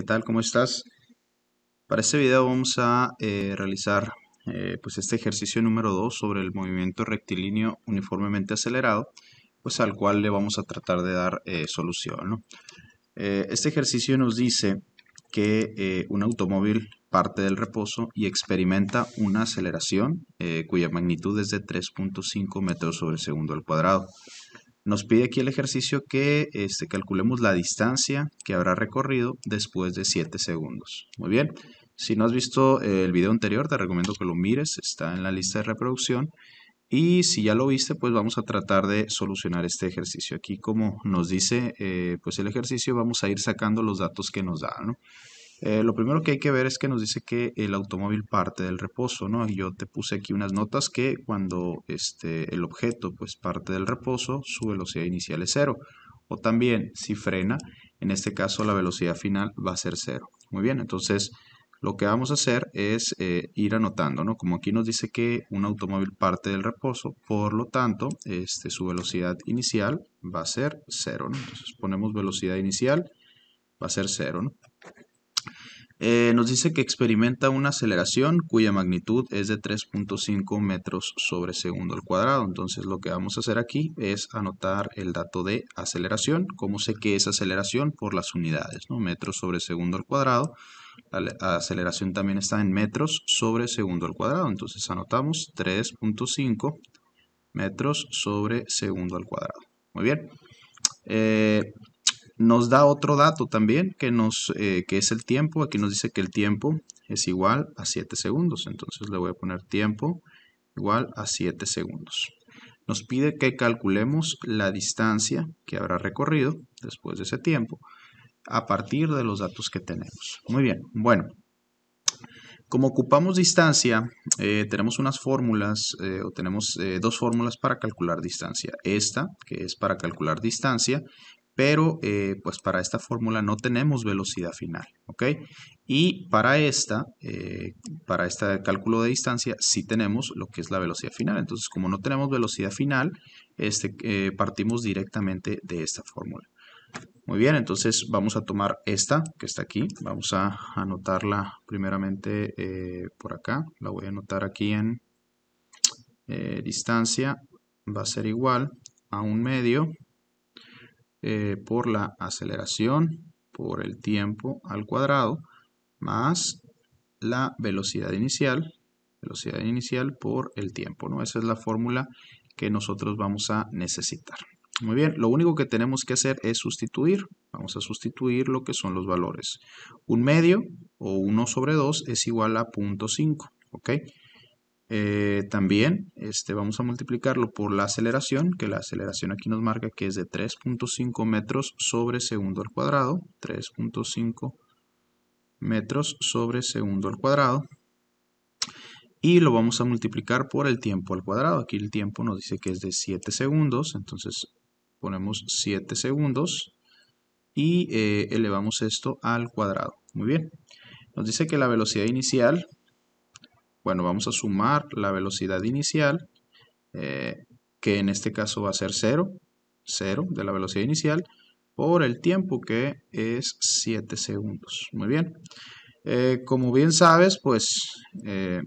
¿Qué tal? ¿Cómo estás? Para este video vamos a eh, realizar eh, pues este ejercicio número 2 sobre el movimiento rectilíneo uniformemente acelerado, pues al cual le vamos a tratar de dar eh, solución. este ejercicio nos dice que un automóvil parte del reposo y experimenta una aceleración cuya magnitud es de 3.5 metros sobre segundo al cuadrado. Nos pide aquí el ejercicio que este, calculemos la distancia que habrá recorrido después de 7 segundos. Muy bien, si no has visto eh, el video anterior te recomiendo que lo mires, está en la lista de reproducción. Y si ya lo viste, pues vamos a tratar de solucionar este ejercicio. Aquí como nos dice eh, pues el ejercicio, vamos a ir sacando los datos que nos da. Eh, lo primero que hay que ver es que nos dice que el automóvil parte del reposo, ¿no? yo te puse aquí unas notas que cuando este, el objeto pues, parte del reposo, su velocidad inicial es cero. O también, si frena, en este caso la velocidad final va a ser cero. Muy bien, entonces lo que vamos a hacer es eh, ir anotando, ¿no? Como aquí nos dice que un automóvil parte del reposo, por lo tanto, este, su velocidad inicial va a ser cero, Entonces ponemos velocidad inicial, va a ser cero, ¿no? Eh, nos dice que experimenta una aceleración cuya magnitud es de 3.5 metros sobre segundo al cuadrado. Entonces lo que vamos a hacer aquí es anotar el dato de aceleración. ¿Cómo sé que es aceleración? Por las unidades, ¿no? metros sobre segundo al cuadrado. La aceleración también está en metros sobre segundo al cuadrado. Entonces anotamos 3.5 metros sobre segundo al cuadrado. Muy bien. Eh, nos da otro dato también que, nos, eh, que es el tiempo. Aquí nos dice que el tiempo es igual a 7 segundos. Entonces le voy a poner tiempo igual a 7 segundos. Nos pide que calculemos la distancia que habrá recorrido después de ese tiempo a partir de los datos que tenemos. Muy bien, bueno. Como ocupamos distancia, eh, tenemos unas fórmulas eh, o tenemos dos fórmulas para calcular distancia. Esta, que es para calcular distancia, pero eh, pues para esta fórmula no tenemos velocidad final, ¿ok? Y para esta, eh, para este cálculo de distancia, sí tenemos lo que es la velocidad final. Entonces, como no tenemos velocidad final, este, eh, partimos directamente de esta fórmula. Muy bien, entonces vamos a tomar esta que está aquí. Vamos a anotarla primeramente por acá. La voy a anotar aquí en distancia. Va a ser igual a un medio eh, por la aceleración por el tiempo al cuadrado más la velocidad inicial, velocidad inicial por el tiempo, ¿no? Esa es la fórmula que nosotros vamos a necesitar. Muy bien, lo único que tenemos que hacer es sustituir. Vamos a sustituir lo que son los valores. Un medio o uno sobre 2 es igual a 0.5, ¿ok? Eh, también este, vamos a multiplicarlo por la aceleración, que la aceleración aquí nos marca que es de 3.5 metros sobre segundo al cuadrado. 3.5 metros sobre segundo al cuadrado. Y lo vamos a multiplicar por el tiempo al cuadrado. Aquí el tiempo nos dice que es de 7 segundos, entonces ponemos 7 segundos y eh, elevamos esto al cuadrado. Muy bien. Nos dice que la velocidad inicial bueno, vamos a sumar la velocidad inicial, eh, que en este caso va a ser 0, 0 de la velocidad inicial, por el tiempo que es 7 segundos. Muy bien. Eh, como bien sabes, pues 0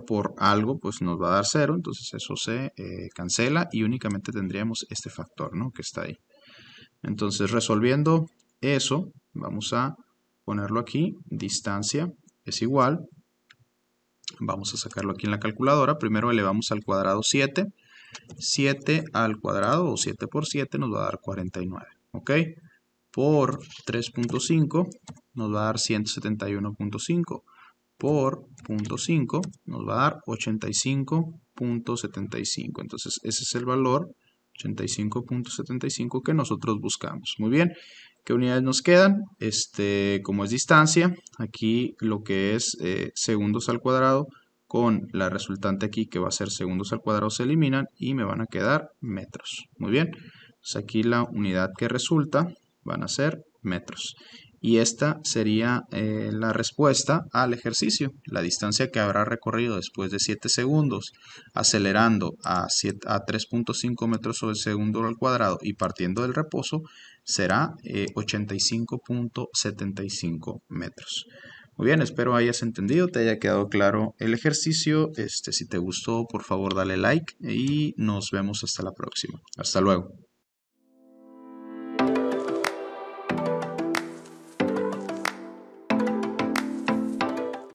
eh, por algo pues nos va a dar 0, entonces eso se cancela y únicamente tendríamos este factor ¿no? que está ahí. Entonces resolviendo eso, vamos a ponerlo aquí, distancia es igual Vamos a sacarlo aquí en la calculadora. Primero elevamos al cuadrado 7. 7 al cuadrado o 7 por 7 nos va a dar 49. ¿Ok? Por 3.5 nos va a dar 171.5. Por 0.5 nos va a dar 85.75. Entonces ese es el valor 85.75 que nosotros buscamos. Muy bien, qué unidades nos quedan, este, como es distancia, aquí lo que es eh, segundos al cuadrado con la resultante aquí que va a ser segundos al cuadrado se eliminan y me van a quedar metros. Muy bien, pues aquí la unidad que resulta van a ser metros. Y esta sería eh, la respuesta al ejercicio, la distancia que habrá recorrido después de 7 segundos, acelerando a, 3.5 metros sobre segundo al cuadrado y partiendo del reposo, será 85.75 eh, metros. Muy bien, espero hayas entendido, te haya quedado claro el ejercicio. Este, si te gustó, por favor dale like y nos vemos hasta la próxima. Hasta luego.